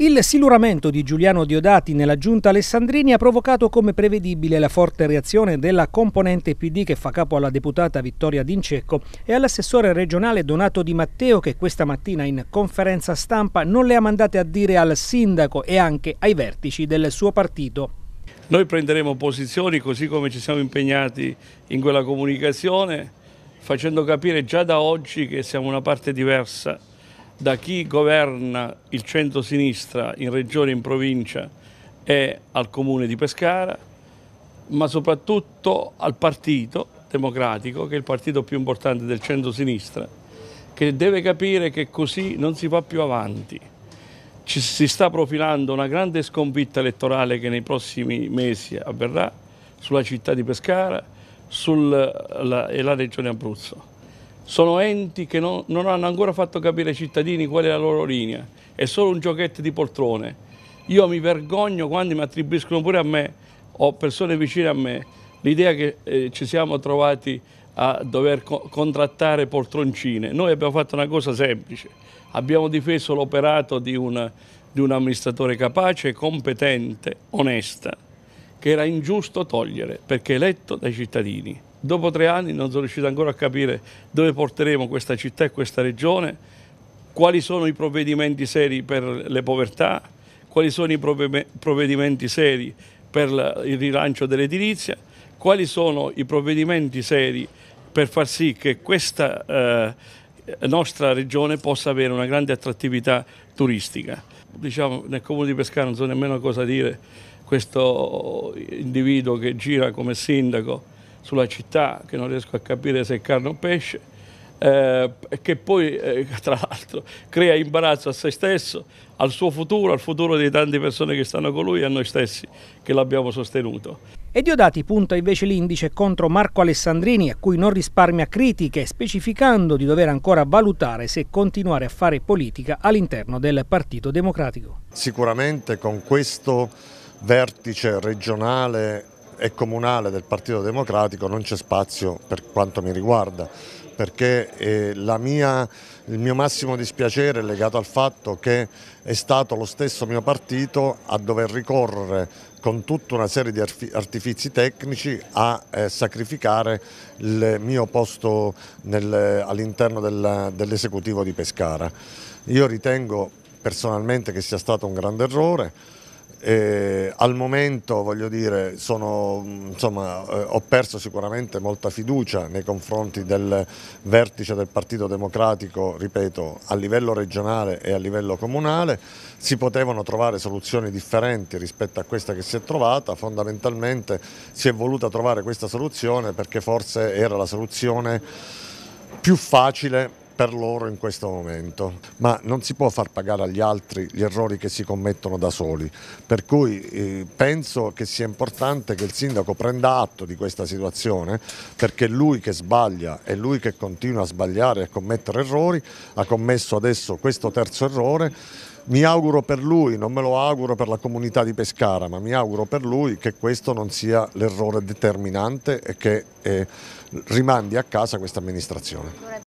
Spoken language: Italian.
Il siluramento di Giuliano Diodati nella giunta Alessandrini ha provocato come prevedibile la forte reazione della componente PD che fa capo alla deputata Vittoria D'Incecco e all'assessore regionale Donato Di Matteo che questa mattina in conferenza stampa non le ha mandate a dire al sindaco e anche ai vertici del suo partito. Noi prenderemo posizioni così come ci siamo impegnati in quella comunicazione facendo capire già da oggi che siamo una parte diversa da chi governa il centro-sinistra in regione, e in provincia e al comune di Pescara, ma soprattutto al partito democratico, che è il partito più importante del centro-sinistra, che deve capire che così non si va più avanti. Ci si sta profilando una grande sconfitta elettorale che nei prossimi mesi avverrà sulla città di Pescara sulla, la, e la regione Abruzzo sono enti che non, non, hanno ancora fatto capire ai cittadini qual è la loro linea, è solo un giochetto di poltrone. Io mi vergogno quando mi attribuiscono pure a me o persone vicine a me l'idea che eh, ci siamo trovati a dover co contrattare poltroncine. Noi abbiamo fatto una cosa semplice, abbiamo difeso l'operato di, di un amministratore capace, competente, onesta, che era ingiusto togliere perché eletto dai cittadini. Dopo tre anni non sono riuscito ancora a capire dove porteremo questa città e questa regione, quali sono i provvedimenti seri per le povertà, quali sono i provvedimenti seri per il rilancio dell'edilizia, quali sono i provvedimenti seri per far sì che questa eh, nostra regione possa avere una grande attrattività turistica. Diciamo, nel comune di Pescara non so nemmeno cosa dire, questo individuo che gira come sindaco sulla città che non riesco a capire se è carne o pesce, eh, che poi eh, tra l'altro crea imbarazzo a se stesso, al suo futuro, al futuro di tante persone che stanno con lui e a noi stessi che l'abbiamo sostenuto. E Diodati punta invece l'indice contro Marco Alessandrini, a cui non risparmia critiche, specificando di dover ancora valutare se continuare a fare politica all'interno del Partito Democratico. Sicuramente con questo vertice regionale e comunale del Partito Democratico non c'è spazio per quanto mi riguarda perché eh, mia, il mio massimo dispiacere è legato al fatto che è stato lo stesso mio partito a dover ricorrere con tutta una serie di artifici tecnici a eh, sacrificare il mio posto all'interno dell'esecutivo dell di Pescara. Io ritengo personalmente che sia stato un grande errore, e al momento voglio dire, sono, insomma, eh, ho perso sicuramente molta fiducia nei confronti del vertice del Partito Democratico, ripeto, a livello regionale e a livello comunale. Si potevano trovare soluzioni differenti rispetto a questa che si è trovata, fondamentalmente si è voluta trovare questa soluzione perché forse era la soluzione più facile per loro in questo momento, ma non si può far pagare agli altri gli errori che si commettono da soli, per cui eh, penso che sia importante che il sindaco prenda atto di questa situazione perché lui che sbaglia e lui che continua a sbagliare e a commettere errori ha commesso adesso questo terzo errore mi auguro per lui, non me lo auguro per la comunità di Pescara, ma mi auguro per lui che questo non sia l'errore determinante e che eh, rimandi a casa questa amministrazione.